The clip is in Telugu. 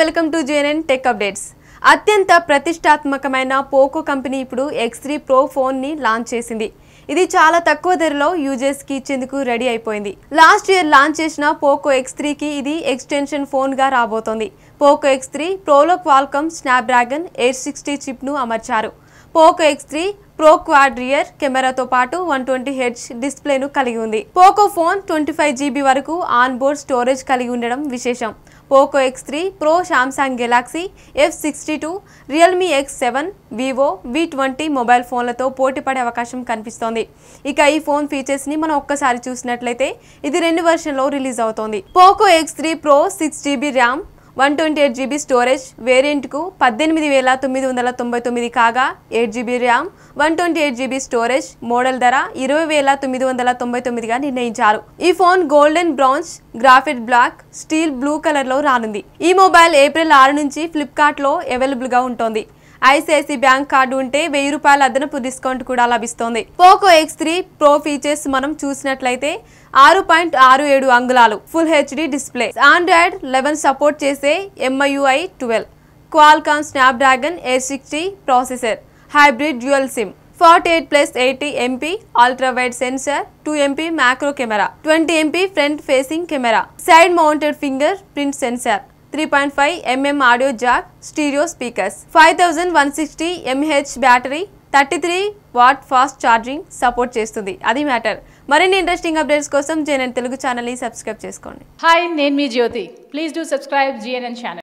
welcome to JNN tech updates అత్యంత ప్రతిష్టాత్మకమైన పోకో కంపెనీ ఇప్పుడు ఎక్స్ త్రీ ప్రో ఫోన్ని లాంచ్ చేసింది ఇది చాలా తక్కువ ధరలో యూజర్స్కి ఇచ్చేందుకు రెడీ అయిపోయింది లాస్ట్ ఇయర్ లాంచ్ చేసిన పోకో ఎక్స్ త్రీకి ఇది ఎక్స్టెన్షన్ ఫోన్గా రాబోతోంది పోకో ఎక్స్ త్రీ ప్రోలో క్వాల్కమ్ స్నాప్డ్రాగన్ ఎయిట్ సిక్స్టీ చిప్ను అమర్చారు Poco X three Pro quad rear కెమెరాతో పాటు వన్ ట్వంటీ హెచ్ డిస్ప్లేను కలిగి ఉంది Poco phone twenty five GB వరకు ఆన్ బోర్డ్ స్టోరేజ్ కలిగి ఉండడం విశేషం Poco X three Pro Samsung Galaxy F sixty two Realme X seven Vivo V twenty mobile ఫోన్లతో పోటీపడే అవకాశం కనిపిస్తోంది ఇక ఈ ఫోన్ ఫీచర్స్ని మనం ఒక్కసారి చూసినట్లయితే ఇది రెండు వర్షన్లో రిలీజ్ అవుతోంది Poco X three Pro six GB RAM one twenty eight GB storage వేరియంట్కు పద్దెనిమిది వేల తొమ్మిది వందల తొంభై తొమ్మిది కాగా eight GB RAM one twenty eight GB storage model ధర ఇరవై వేల తొమ్మిది వందల తొంభై తొమ్మిదిగా నిర్ణయించారు ఈ phone golden bronze graphite black steel blue కలర్లో రానుంది ఈ మొబైల్ ఏప్రిల్ ఆరు నుంచి ఫ్లిప్కార్ట్లో అవైలబుల్గా ఉంటుంది ఐసిఐసి బ్యాంక్ కార్డు ఉంటే వెయ్యి రూపాయల అదనపు డిస్కౌంట్ కూడా లభిస్తోంది Poco X three Pro features మనం చూసినట్లయితే ఆరు పాయింట్ ఆరు ఏడు అంగుళాలు full HD display Android eleven support చేసే MIUI twelve snap Snapdragon eight sixty processor hybrid dual SIM forty eight plus eighty MP ultra wide sensor two MP macro camera twenty MP front facing camera side mounted fingerprint sensor three point five mm audio stereo speakers five thousand one sixty mAh battery thirty three what fast charging support చేస్తుంది అది మ్యాటర్ మరిన్ని ఇంట్రెస్టింగ్ అప్డేట్స్ కోసం జేఎన్ఎన్ తెలుగు ఛానల్ని సబ్స్క్రైబ్ చేసుకోండి హాయ్ నేను మీ Jyothi please do subscribe GNN channel